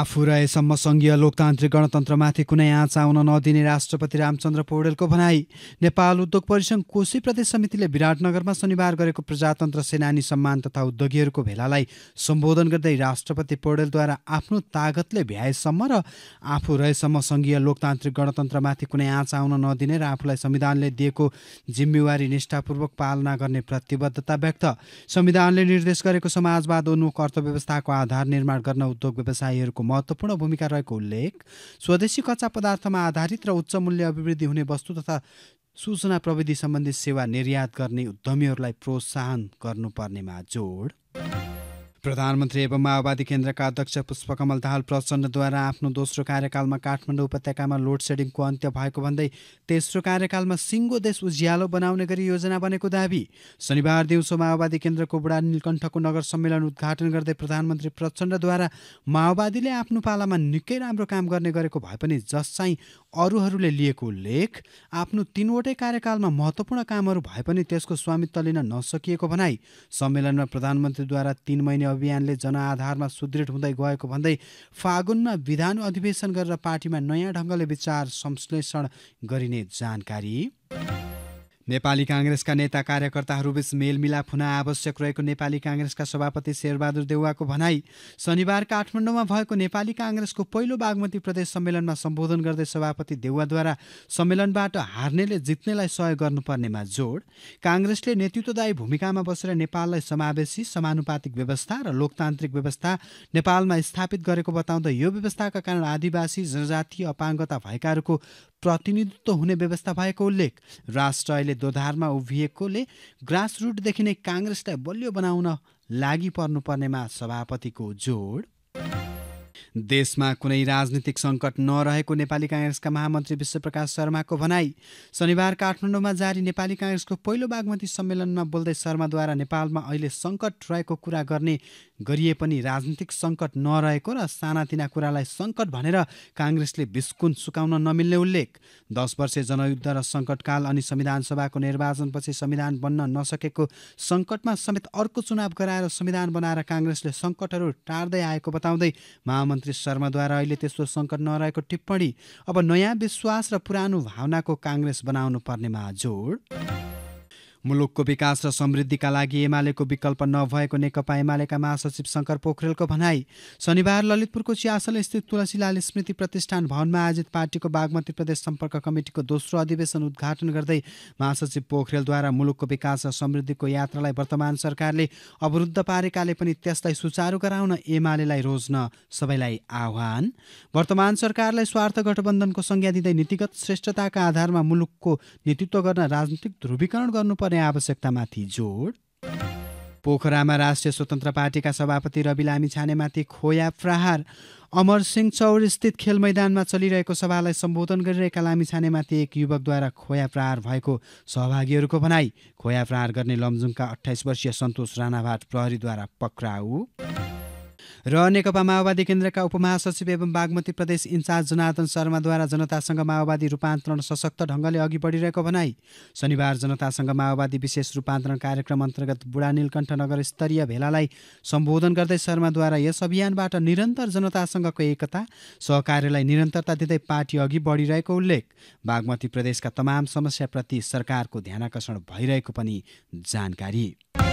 आफू रहेसम्म सङ्घीय लोकतान्त्रिक गणतन्त्रमाथि कुनै आँच आउन नदिने राष्ट्रपति रामचन्द्र पौडेलको भनाई नेपाल उद्योग परिसंघ कोशी प्रदेश समितिले विराटनगरमा शनिबार गरेको प्रजातन्त्र सेनानी सम्मान तथा उद्योगीहरूको भेलालाई सम्बोधन गर्दै राष्ट्रपति पौडेलद्वारा आफ्नो तागतले भ्याएसम्म र आफू रहेसम्म सङ्घीय लोकतान्त्रिक गणतन्त्रमाथि कुनै आँच आउन नदिने र आफूलाई संविधानले दिएको जिम्मेवारी निष्ठापूर्वक पालना गर्ने प्रतिबद्धता व्यक्त संविधानले निर्देश गरेको समाजवाद उन्मुख अर्थव्यवस्थाको आधार निर्माण गर्न उद्योग व्यवसायीहरूको महत्वपूर्ण महत्त्वपूर्ण भूमिका रहेको उल्लेख स्वदेशी कच्चा पदार्थमा आधारित र उच्च मूल्य अभिवृद्धि हुने वस्तु तथा सूचना प्रविधि सम्बन्धी सेवा निर्यात गर्ने उद्यमीहरूलाई प्रोत्साहन गर्नुपर्नेमा जोड प्रधानमन्त्री एवं माओवादी केन्द्रका अध्यक्ष पुष्पकमल दाहाल प्रचण्डद्वारा आफ्नो दोस्रो कार्यकालमा काठमाडौँ उपत्यकामा लोड सेडिङको अन्त्य भएको भन्दै तेस्रो कार्यकालमा सिङ्गो देश उज्यालो बनाउने गरी योजना बनेको दावी शनिबार दिउँसो माओवादी केन्द्रको बुढा नीलकण्ठको नगर सम्मेलन उद्घाटन गर्दै प्रधानमन्त्री प्रचण्डद्वारा माओवादीले आफ्नो पालामा निकै राम्रो काम गर्ने गरेको भए पनि जस चाहिँ अरूहरूले लिएको उल्लेख आफ्नो तिनवटै कार्यकालमा महत्त्वपूर्ण कामहरू भए पनि त्यसको स्वामित्व लिन नसकिएको भनाई सम्मेलनमा प्रधानमन्त्रीद्वारा तिन महिने अभियानले जनआधारमा सुदृढ हुँदै गएको भन्दै फागुनमा विधान अधिवेशन गरेर पार्टीमा नयाँ ढङ्गले विचार संश्लेषण गरिने जानकारी नेपाली काङ्ग्रेसका नेता कार्यकर्ताहरूबीच मेलमिलाप हुन आवश्यक रहेको नेपाली काङ्ग्रेसका सभापति शेरबहादुर देउवाको भनाई शनिबार काठमाडौँमा भएको नेपाली काङ्ग्रेसको पहिलो बागमती प्रदेश सम्मेलनमा सम्बोधन गर्दै सभापति देउवाद्वारा सम्मेलनबाट हार्नेले जित्नेलाई सहयोग गर्नुपर्नेमा जोड काङ्ग्रेसले नेतृत्वदायी भूमिकामा बसेर नेपाललाई समावेशी समानुपातिक व्यवस्था र लोकतान्त्रिक व्यवस्था नेपालमा स्थापित गरेको बताउँदै यो व्यवस्थाका कारण आदिवासी जनजाति अपाङ्गता भएकाहरूको प्रतिनिधित्व हुने व्यवस्था भएको उल्लेख राष्ट्र अहिले दोधारमा उभिएकोले रुटदेखि नै काङ्ग्रेसलाई बलियो बनाउन लागि पर्नुपर्नेमा सभापतिको जोड देशमा कुनै राजनीतिक सङ्कट नरहेको नेपाली काङ्ग्रेसका महामन्त्री विश्वप्रकाश शर्माको भनाई शनिबार काठमाडौँमा जारी नेपाली काङ्ग्रेसको पहिलो बागमती सम्मेलनमा बोल्दै शर्माद्वारा नेपालमा अहिले सङ्कट रहेको कुरा गर्ने गरिए पनि राजनीतिक सङ्कट नरहेको र सानातिना कुरालाई सङ्कट भनेर काङ्ग्रेसले बिस्कुन सुकाउन नमिल्ने उल्लेख दस वर्ष जनयुद्ध र सङ्कटकाल अनि संविधानसभाको निर्वाचनपछि संविधान बन्न नसकेको सङ्कटमा समेत अर्को चुनाव गराएर संविधान बनाएर काङ्ग्रेसले सङ्कटहरू टार्दै आएको बताउँदै महामन्त्री मन्त्री शर्माद्वारा अहिले त्यस्तो सङ्कट नरहेको टिप्पणी अब नयाँ विश्वास र पुरानो भावनाको काङ्ग्रेस बनाउनु पर्नेमा जोड मुलुकको विकास र समृद्धिका लागि एमालेको विकल्प नभएको नेकपा एमालेका महासचिव शङ्कर पोखरेलको भनाई शनिबार ललितपुरको चियासल स्थित तुलसीलाल स्मृति प्रतिष्ठान भवनमा आयोजित पार्टीको बागमती प्रदेश सम्पर्क कमिटीको दोस्रो अधिवेशन उद्घाटन गर्दै महासचिव पोखरेलद्वारा मुलुकको विकास र समृद्धिको यात्रालाई वर्तमान सरकारले अवरुद्ध पारेकाले पनि त्यसलाई सुचारू गराउन एमालेलाई रोज्न सबैलाई आह्वान वर्तमान सरकारलाई स्वार्थ गठबन्धनको संज्ञा दिँदै नीतिगत श्रेष्ठताका आधारमा मुलुकको नेतृत्व गर्न राजनीतिक ध्रुवीकरण गर्नु गर्ने आवश्यकतामाथि जोड पोखरामा राष्ट्रिय स्वतन्त्र पार्टीका सभापति रवि लामी खोया प्रहार अमर सिंह चौर स्थित खेल मैदानमा चलिरहेको सभालाई सम्बोधन गरिरहेका लामिछानेमाथि एक युवकद्वारा खोया प्रहार भएको सहभागीहरूको भनाई खोया प्रहार गर्ने लमजुङका अठाइस वर्षीय सन्तोष राणाभाट प्रहरीद्वारा पक्राउ र नेकपा माओवादी केन्द्रका उपमहासचिव एवं बागमती प्रदेश इन्चार्ज जनार्दन शर्माद्वारा जनतासँग माओवादी रूपान्तरण सशक्त ढङ्गले अघि बढिरहेको भनाई शनिबार जनतासँग माओवादी विशेष रूपान्तरण कार्यक्रम अन्तर्गत बुढा नीलकण्ठ नगर स्तरीय भेलालाई सम्बोधन गर्दै शर्माद्वारा यस अभियानबाट निरन्तर जनतासँगको एकता सहकार्यलाई निरन्तरता दिँदै पार्टी अघि बढिरहेको उल्लेख बागमती प्रदेशका तमाम समस्याप्रति सरकारको ध्यानकर्षण भइरहेको पनि जानकारी